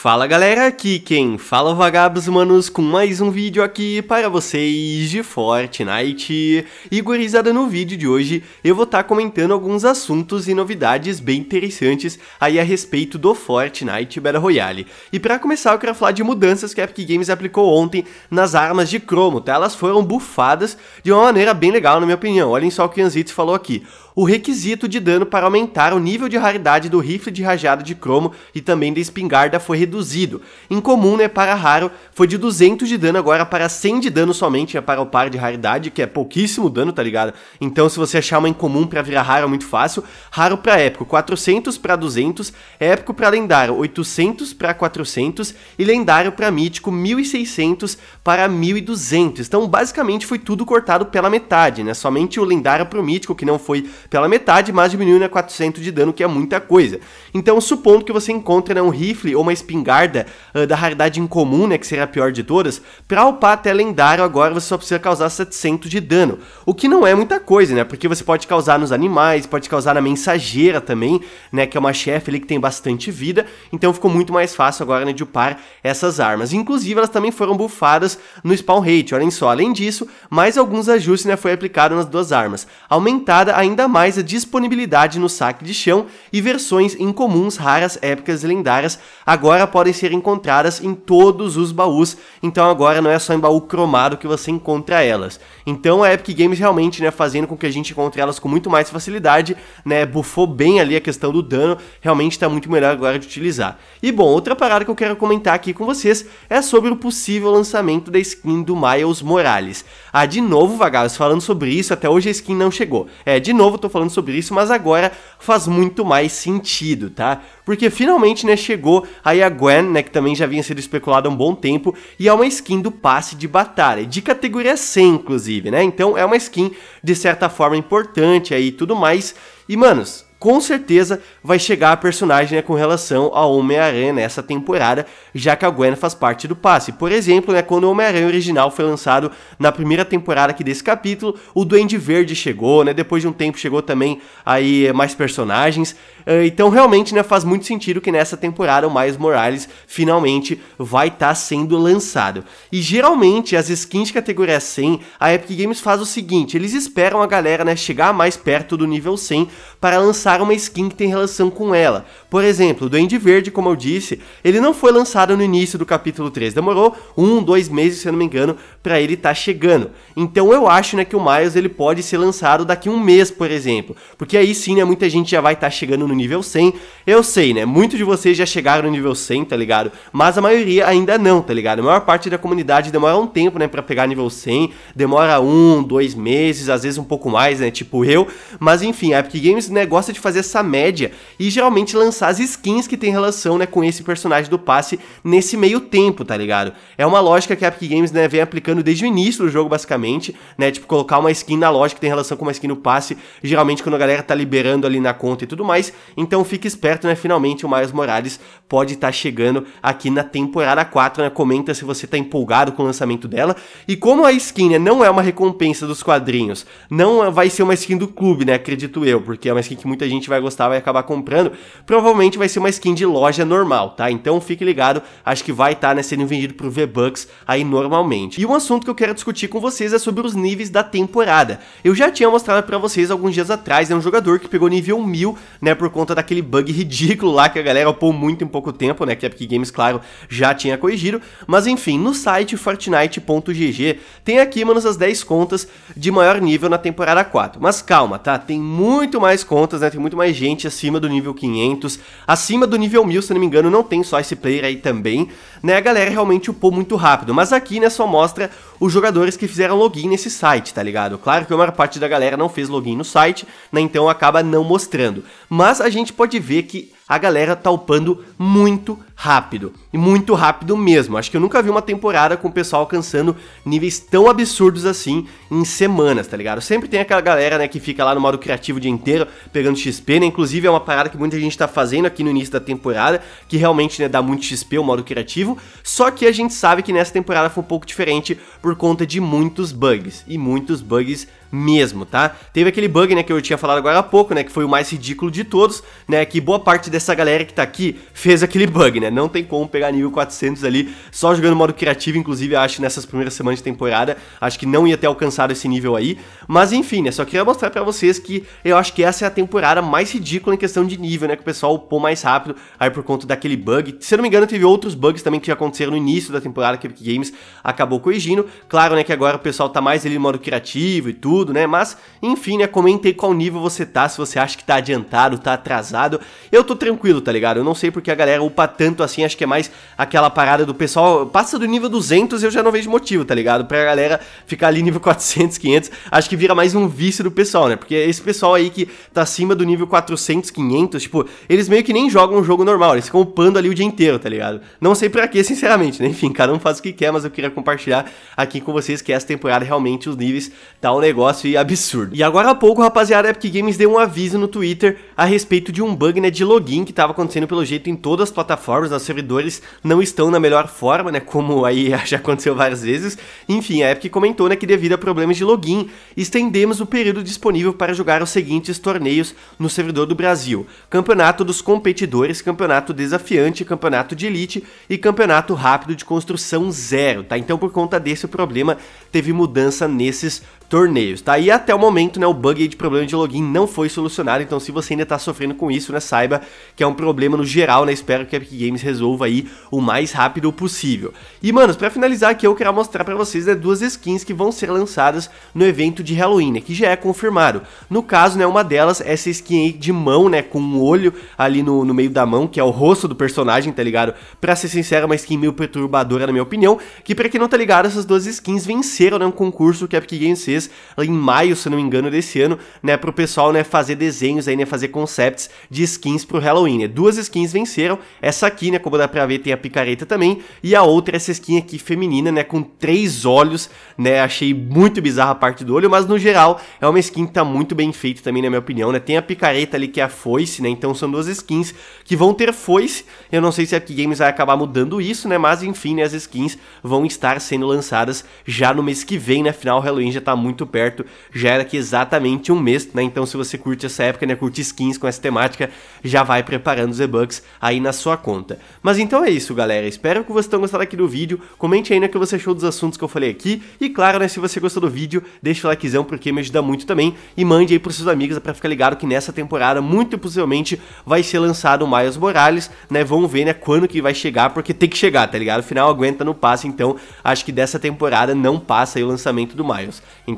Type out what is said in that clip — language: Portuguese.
Fala galera, aqui quem fala é Vagabos Humanos com mais um vídeo aqui para vocês de Fortnite. E gurizada, no vídeo de hoje eu vou estar tá comentando alguns assuntos e novidades bem interessantes aí a respeito do Fortnite Battle Royale. E para começar eu quero falar de mudanças que a Epic Games aplicou ontem nas armas de cromo, tá? Elas foram bufadas de uma maneira bem legal na minha opinião, olhem só o que o Anzitz falou aqui o requisito de dano para aumentar o nível de raridade do rifle de rajada de cromo e também da espingarda foi reduzido. Incomum, né, para raro, foi de 200 de dano agora para 100 de dano somente é para o par de raridade, que é pouquíssimo dano, tá ligado? Então se você achar uma incomum para virar raro é muito fácil. Raro para épico, 400 para 200, épico para lendário, 800 para 400 e lendário para mítico, 1600 para 1200. Então basicamente foi tudo cortado pela metade, né? Somente o lendário para o mítico que não foi pela metade, mas diminuiu né? 400 de dano, que é muita coisa. Então supondo que você encontre né, um rifle ou uma espingarda espingarda uh, ah, da raridade incomum, né, que seria a pior de todas, para upar até lendário agora você só precisa causar 700 de dano, o que não é muita coisa, né, porque você pode causar nos animais, pode causar na mensageira também, né, que é uma chefe ali que tem bastante vida, então ficou muito mais fácil agora né, de upar essas armas. Inclusive elas também foram bufadas no spawn rate, olhem só, além disso, mais alguns ajustes né, foi aplicado nas duas armas, aumentada ainda mais a disponibilidade no saque de chão e versões incomuns, raras, épicas e lendárias, agora podem ser encontradas em todos os baús, então agora não é só em baú cromado que você encontra elas. Então a Epic Games realmente, né, fazendo com que a gente encontre elas com muito mais facilidade, né, bufou bem ali a questão do dano, realmente está muito melhor agora de utilizar. E bom, outra parada que eu quero comentar aqui com vocês é sobre o possível lançamento da skin do Miles Morales. Ah, de novo, vagabos, falando sobre isso, até hoje a skin não chegou. É, de novo tô falando sobre isso, mas agora faz muito mais sentido, tá? Porque finalmente, né, chegou aí agora Gwen, né, que também já vinha sendo especulado há um bom tempo, e é uma skin do passe de batalha, de categoria C, inclusive, né? Então é uma skin de certa forma importante aí e tudo mais. E, manos, com certeza vai chegar a personagem né, com relação ao Homem-Aranha nessa temporada, já que a Gwen faz parte do passe. Por exemplo, né, quando o Homem-Aranha original foi lançado na primeira temporada aqui desse capítulo, o Duende Verde chegou, né, depois de um tempo chegou também aí mais personagens, ah, então, realmente, né, faz muito sentido que nessa temporada o Miles Morales finalmente vai estar tá sendo lançado. E geralmente, as skins de categoria 100, a Epic Games faz o seguinte: eles esperam a galera né, chegar mais perto do nível 100 para lançar uma skin que tem relação com ela. Por exemplo, o Duende Verde, como eu disse, ele não foi lançado no início do capítulo 3, demorou um, dois meses, se eu não me engano, para ele estar tá chegando. Então eu acho né, que o Miles ele pode ser lançado daqui um mês, por exemplo, porque aí sim né, muita gente já vai estar tá chegando no nível 100. Eu sei, né? Muitos de vocês já chegaram no nível 100, tá ligado? Mas a maioria ainda não, tá ligado? A maior parte da comunidade demora um tempo, né, para pegar nível 100. Demora um, dois meses, às vezes um pouco mais, né? Tipo eu. Mas enfim, a Epic Games, né, gosta de fazer essa média e geralmente lançar as skins que tem relação, né, com esse personagem do passe nesse meio tempo, tá ligado? É uma lógica que a Epic Games, né, vem aplicando desde o início do jogo, basicamente, né? Tipo, colocar uma skin na loja que tem relação com uma skin no passe, geralmente quando a galera tá liberando ali na conta e tudo mais. Então fique esperto, né? Finalmente o Miles Morales pode estar tá chegando aqui na temporada 4, né? Comenta se você está empolgado com o lançamento dela. E como a skin né, não é uma recompensa dos quadrinhos, não é, vai ser uma skin do clube, né? Acredito eu, porque é uma skin que muita gente vai gostar, vai acabar comprando. Provavelmente vai ser uma skin de loja normal, tá? Então fique ligado, acho que vai estar tá, né, sendo vendido por V-Bucks aí normalmente. E um assunto que eu quero discutir com vocês é sobre os níveis da temporada. Eu já tinha mostrado para vocês alguns dias atrás, é né, um jogador que pegou nível 1000, né, por por conta daquele bug ridículo lá que a galera upou muito em pouco tempo, né? Que a Epic Games, claro, já tinha corrigido. Mas enfim, no site fortnite.gg tem aqui, manos, as 10 contas de maior nível na temporada 4. Mas calma, tá? Tem muito mais contas, né? Tem muito mais gente acima do nível 500, acima do nível 1000, se não me engano, não tem só esse player aí também, né? A galera realmente upou muito rápido. Mas aqui, né, só mostra os jogadores que fizeram login nesse site, tá ligado? Claro que a maior parte da galera não fez login no site, né? Então acaba não mostrando. Mas mas a gente pode ver que a galera tá upando muito rápido. E muito rápido mesmo. Acho que eu nunca vi uma temporada com o pessoal alcançando níveis tão absurdos assim em semanas, tá ligado? Sempre tem aquela galera, né, que fica lá no modo criativo o dia inteiro, pegando XP, né? Inclusive é uma parada que muita gente tá fazendo aqui no início da temporada, que realmente, né, dá muito XP o modo criativo. Só que a gente sabe que nessa temporada foi um pouco diferente por conta de muitos bugs. E muitos bugs mesmo, tá? Teve aquele bug, né, que eu tinha falado agora há pouco, né, que foi o mais ridículo de todos, né, que boa parte dessa galera que tá aqui fez aquele bug, né? Não tem como pegar nível 400 ali só jogando modo criativo, inclusive acho nessas primeiras semanas de temporada, acho que não ia ter alcançado esse nível aí. Mas enfim, né, só queria mostrar para vocês que eu acho que essa é a temporada mais ridícula em questão de nível, né, que o pessoal upou mais rápido aí por conta daquele bug. Se eu não me engano, teve outros bugs também que já aconteceram no início da temporada que o Epic Games acabou corrigindo. Claro, né, que agora o pessoal tá mais ali no modo criativo e tudo tudo, né? Mas, enfim, né? aí qual nível você tá, se você acha que tá adiantado, tá atrasado. Eu tô tranquilo, tá ligado? Eu não sei porque a galera upa tanto assim, acho que é mais aquela parada do pessoal. Passa do nível 200 eu já não vejo motivo, tá ligado? Pra galera ficar ali nível 400, 500, acho que vira mais um vício do pessoal, né? Porque esse pessoal aí que tá acima do nível 400, 500, tipo, eles meio que nem jogam um jogo normal, eles ficam upando ali o dia inteiro, tá ligado? Não sei pra quê, sinceramente, né? Enfim, cada um faz o que quer, mas eu queria compartilhar aqui com vocês que essa temporada realmente os níveis tá um negócio negócio absurdo. E agora há pouco, rapaziada, a Epic Games deu um aviso no Twitter a respeito de um bug, né, de login que estava acontecendo pelo jeito em todas as plataformas, os servidores não estão na melhor forma, né, como aí já aconteceu várias vezes. Enfim, a Epic comentou, né, que devido a problemas de login, estendemos o período disponível para jogar os seguintes torneios no servidor do Brasil: Campeonato dos Competidores, Campeonato Desafiante, Campeonato de Elite e Campeonato Rápido de Construção Zero, tá? Então, por conta desse problema, teve mudança nesses torneios, tá? E até o momento, né, o bug de problema de login não foi solucionado, então se você ainda tá sofrendo com isso, né, saiba que é um problema no geral, né, espero que a Epic Games resolva aí o mais rápido possível. E, manos, pra finalizar aqui, eu quero mostrar pra vocês, né, duas skins que vão ser lançadas no evento de Halloween, né, que já é confirmado. No caso, né, uma delas, é essa skin aí de mão, né, com um olho ali no, no meio da mão, que é o rosto do personagem, tá ligado? Pra ser sincero, é uma skin meio perturbadora, na minha opinião, que pra quem não tá ligado, essas duas skins venceram, né, um concurso que a Epic Games fez em maio, se não me engano, desse ano, né, pro pessoal, né, fazer desenhos aí, né, fazer concepts de skins pro Halloween, né. Duas skins venceram, essa aqui, né, como dá pra ver, tem a picareta também, e a outra, essa skin aqui feminina, né, com três olhos, né, achei muito bizarra a parte do olho, mas no geral é uma skin que tá muito bem feita também, na minha opinião, né, tem a picareta ali que é a foice, né, então são duas skins que vão ter foice, eu não sei se a Epic Games vai acabar mudando isso, né, mas enfim, né, as skins vão estar sendo lançadas já no mês que vem, né, afinal o Halloween já tá muito muito perto, já era aqui exatamente um mês, né? Então se você curte essa época, né, curte skins com essa temática, já vai preparando os e-bucks aí na sua conta. Mas então é isso, galera. Espero que vocês tenham gostado aqui do vídeo. Comente aí né, o que você achou dos assuntos que eu falei aqui. E claro, né, se você gostou do vídeo, deixa o likezão porque me ajuda muito também. E mande aí pros seus amigos para ficar ligado que nessa temporada, muito possivelmente, vai ser lançado o Miles Morales, né? Vamos ver, né, quando que vai chegar, porque tem que chegar, tá ligado? Afinal, aguenta, não passa. Então, acho que dessa temporada não passa o lançamento do Miles. Então,